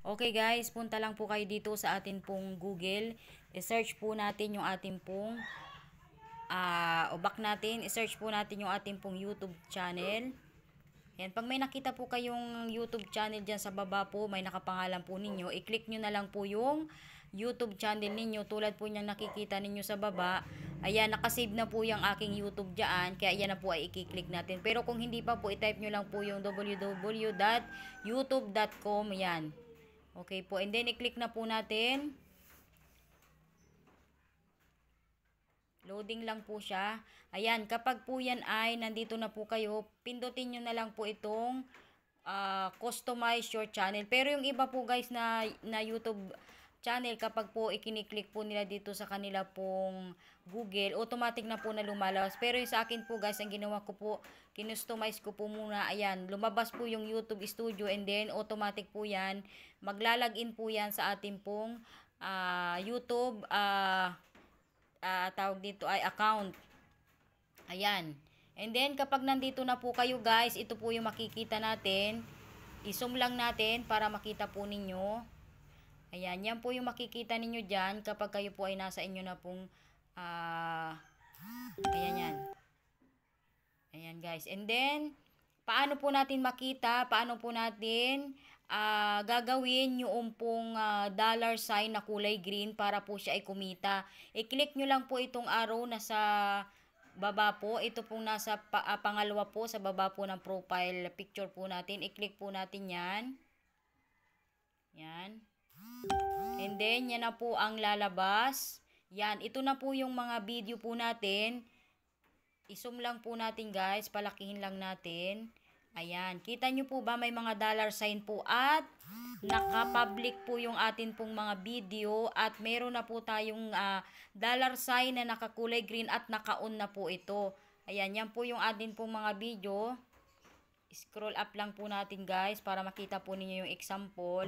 Okay guys, punta lang po kayo dito sa atin pong Google. I-search po natin yung atin pong uh, ah, ubak natin. I-search po natin yung atin pong YouTube channel. Yan, pag may nakita po kayong YouTube channel dyan sa baba po, may nakapangalan po ninyo, i-click nyo na lang po yung YouTube channel ninyo tulad po niyang nakikita ninyo sa baba. Ayan, nakasave na po yung aking YouTube dyan, kaya ayan na po ay i-click natin. Pero kung hindi pa po, i-type nyo lang po yung www.youtube.com, yan. Okay po. And then, i-click na po natin. Loading lang po siya. Ayan, kapag po yan ay nandito na po kayo, pindutin nyo na lang po itong uh, customize your channel. Pero yung iba po guys na, na YouTube channel, kapag po ikiniklik po nila dito sa kanila pong Google, automatic na po na lumalabas. Pero yung sa akin po guys, ang ginawa ko po, kinustomize ko po muna, ayan, lumabas po yung YouTube Studio and then automatic po yan, maglalagin po yan sa ating pong uh, YouTube, uh, uh, tawag dito ay account. Ayan. And then, kapag nandito na po kayo guys, ito po yung makikita natin. Isum lang natin para makita po ninyo. Ayan, yan po yung makikita ninyo dyan kapag kayo po ay nasa inyo na pong uh, ayan yan. Ayan guys. And then, paano po natin makita, paano po natin uh, gagawin yung pong uh, dollar sign na kulay green para po siya ay kumita. I-click nyo lang po itong arrow na sa baba po. Ito pong nasa pa, uh, pangalawa po sa baba po ng profile picture po natin. I-click po natin yan. Yan. And then, yan na po ang lalabas. Yan, ito na po yung mga video po natin. Isum lang po natin guys, palakihin lang natin. Ayan, kita nyo po ba may mga dollar sign po at nakapublic po yung atin pong mga video at meron na po tayong uh, dollar sign na nakakulay green at naka-on na po ito. Ayan, yan po yung atin pong mga video. Scroll up lang po natin guys para makita po ninyo yung example.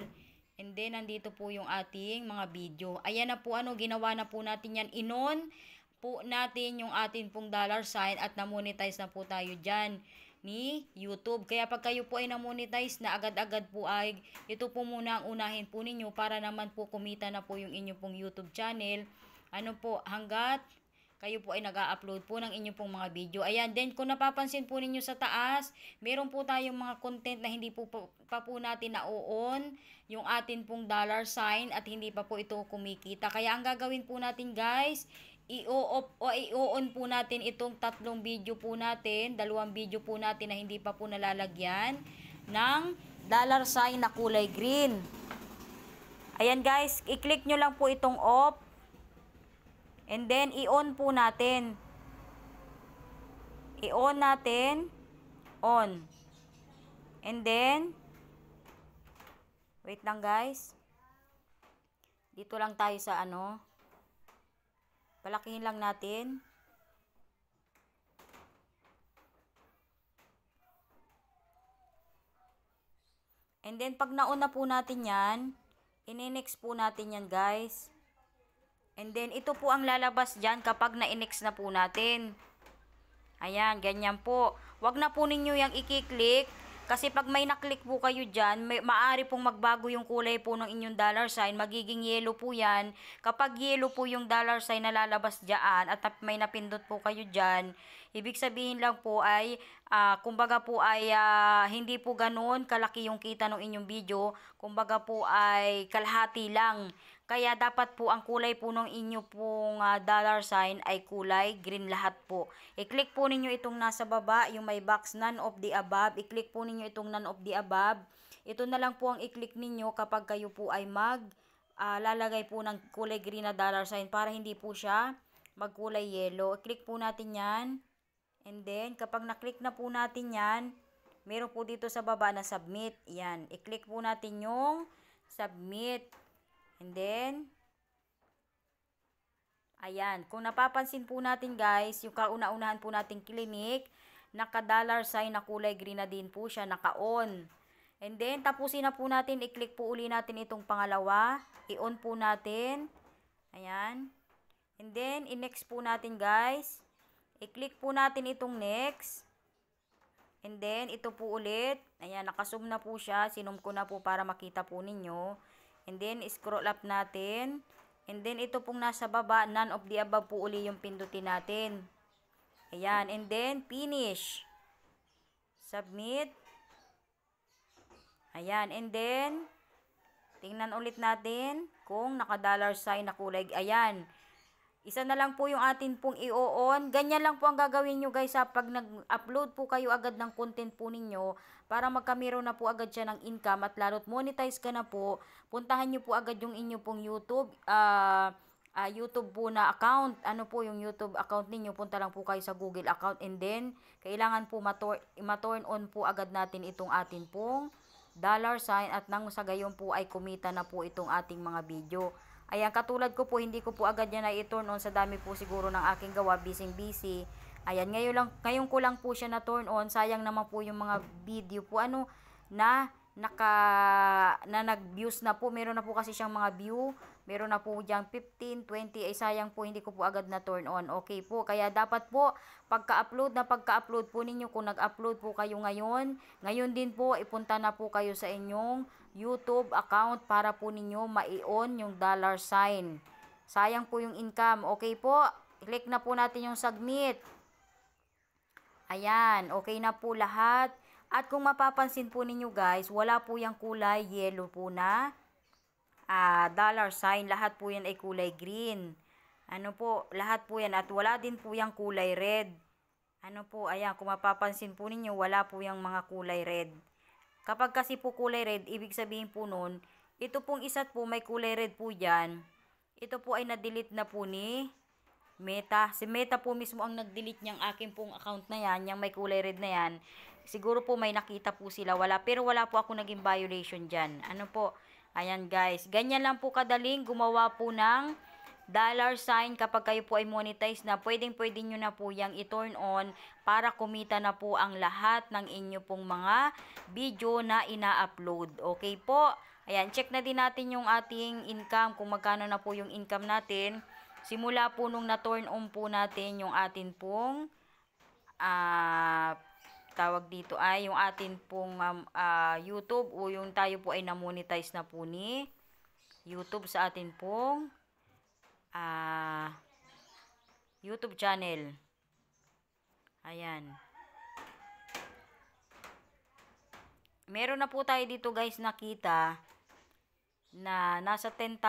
And then, nandito po yung ating mga video. Ayan na po, ano, ginawa na po natin yan. Inon po natin yung ating pong dollar sign at na-monetize na po tayo dyan ni YouTube. Kaya pag kayo po ay na-monetize na agad-agad po ay ito po muna ang unahin po ninyo para naman po kumita na po yung inyo pong YouTube channel. Ano po, hanggat kayo po ay nag upload po ng inyong pong mga video. Ayan, then kung napapansin po ninyo sa taas, meron po tayong mga content na hindi po pa po natin na-on, yung atin pong dollar sign at hindi pa po ito kumikita. Kaya ang gagawin po natin guys, i-off o i-on po natin itong tatlong video po natin, dalawang video po natin na hindi pa po nalalagyan ng dollar sign na kulay green. Ayan guys, i-click nyo lang po itong off And then, i-on po natin. I-on natin. On. And then, wait lang guys. Dito lang tayo sa ano. Palakihin lang natin. And then, pag nauna po natin yan, ininext po natin yan guys. And then, ito po ang lalabas dyan kapag na-inix na po natin. Ayan, ganyan po. Huwag na po ninyo yung ikiklik. Kasi pag may naklik po kayo dyan, may, maaari pong magbago yung kulay po ng inyong dollar sign. Magiging yellow po yan. Kapag yellow po yung dollar sign na lalabas dyan at may napindot po kayo dyan, Ibig sabihin lang po ay, uh, kumbaga po ay uh, hindi po ganoon kalaki yung kita ng inyong video. Kumbaga po ay kalahati lang. Kaya dapat po ang kulay po ng inyo pong uh, dollar sign ay kulay green lahat po. I-click po ninyo itong nasa baba, yung may box none of the above. I-click po ninyo itong none of the above. Ito na lang po ang i-click ninyo kapag kayo po ay mag uh, lalagay po ng kulay green na dollar sign para hindi po siya magkulay yellow. I-click po natin yan. And then, kapag na-click na po natin yan, meron po dito sa baba na submit. Yan. I-click po natin yung submit. And then, ayan. Kung napapansin po natin guys, yung kauna-unahan po nating clinic, naka-dollar sign na kulay green na din po siya, naka-on. And then, tapusin na po natin. I-click po uli natin itong pangalawa. I-on po natin. Ayan. And then, i next po natin guys. I-click po natin itong next. And then, ito po ulit. Ayan, nakasum na po siya. Sinum ko na po para makita po ninyo. And then, scroll up natin. And then, ito pong nasa baba, none of the above po uli yung pindutin natin. Ayan, and then, finish. Submit. Ayan, and then, tingnan ulit natin kung naka-dollar sign na kulay. Ayan, isa na lang po yung atin pong i-on. Ganyan lang po ang gagawin nyo guys ha. Pag nag-upload po kayo agad ng content po ninyo, para magkamero na po agad siya ng income at lalo't monetize ka na po, puntahan nyo po agad yung inyo pong YouTube, uh, uh, YouTube po na account. Ano po yung YouTube account ninyo, punta lang po kayo sa Google account. And then, kailangan po ma-turn on po agad natin itong atin pong dollar sign at nang sa gayon po ay kumita na po itong ating mga video. Ayan, katulad ko po, hindi ko po agad yan na-turn on sa dami po siguro ng aking gawa, busy-busy. Ayan, ngayon, lang, ngayon ko lang po siya na-turn on. Sayang naman po yung mga video po, ano, na naka na nag-views na po. Meron na po kasi siyang mga view. Meron na po diyang 15, 20. Ay sayang po hindi ko po agad na turn on. Okay po. Kaya dapat po pagka-upload na pagka-upload po ninyo kung nag-upload po kayo ngayon, ngayon din po ipunta na po kayo sa inyong YouTube account para po ninyo ma-on yung dollar sign. Sayang po yung income. Okay po, click na po natin yung submit. Ayan, okay na po lahat. At kung mapapansin po ninyo guys, wala po yung kulay yellow po na uh, dollar sign. Lahat po yan ay kulay green. Ano po, lahat po yan. At wala din po yung kulay red. Ano po, ayan, kung mapapansin po ninyo, wala po yung mga kulay red. Kapag kasi po kulay red, ibig sabihin po nun, ito pong isa't po may kulay red po dyan. Ito po ay na-delete na po ni Meta. Si Meta po mismo ang nag-delete niyang akin pong account na yan, yung may kulay red na yan. Siguro po may nakita po sila. Wala, pero wala po ako naging violation dyan. Ano po? Ayan guys. Ganyan lang po kadaling gumawa po ng dollar sign kapag kayo po ay monetize na pwedeng pwede nyo na po yung i-turn on para kumita na po ang lahat ng inyo pong mga video na ina-upload. Okay po? Ayan, check na din natin yung ating income kung magkano na po yung income natin. Simula po nung na-turn on po natin yung atin pong uh, tawag dito ay yung atin pong um, uh, YouTube o yung tayo po ay na-monetize na po ni YouTube sa atin pong uh, YouTube channel. Ayan. Meron na po tayo dito guys nakita na nasa 10,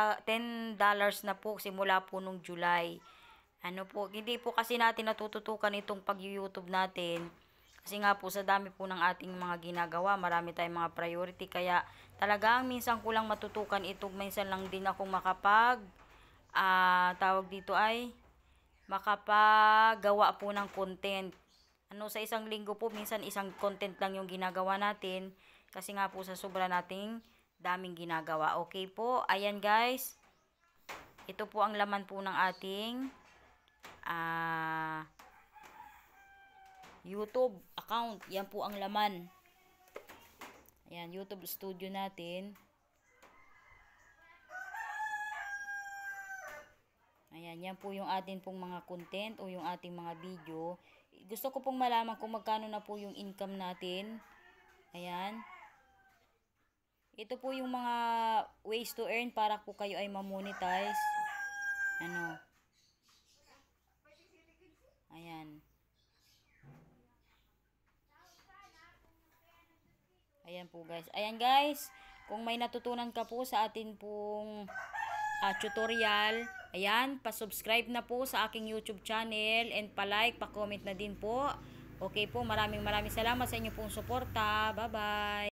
dollars na po simula po nung July. Ano po, hindi po kasi natin natututukan itong pag-YouTube natin. Kasi nga po sa dami po ng ating mga ginagawa, marami tayong mga priority kaya talagang minsan kulang matutukan ito, minsan lang din ako makapag uh, tawag dito ay makapagawa po ng content. Ano sa isang linggo po minsan isang content lang yung ginagawa natin kasi nga po sa sobra nating daming ginagawa. Okay po. Ayan guys. Ito po ang laman po ng ating uh, YouTube account. Yan po ang laman. Ayan, YouTube studio natin. Ayan, yan po yung atin pong mga content o yung ating mga video. Gusto ko pong malaman kung magkano na po yung income natin. Ayan. Ito po yung mga ways to earn para po kayo ay ma-monetize. Ano. Ayan. Ayan po guys. Ayan guys, kung may natutunan ka po sa atin pong uh, tutorial. Ayan, pa-subscribe na po sa aking YouTube channel and pa-like, pa-comment na din po. Okay po, maraming maraming salamat sa inyo pong suporta. Bye-bye!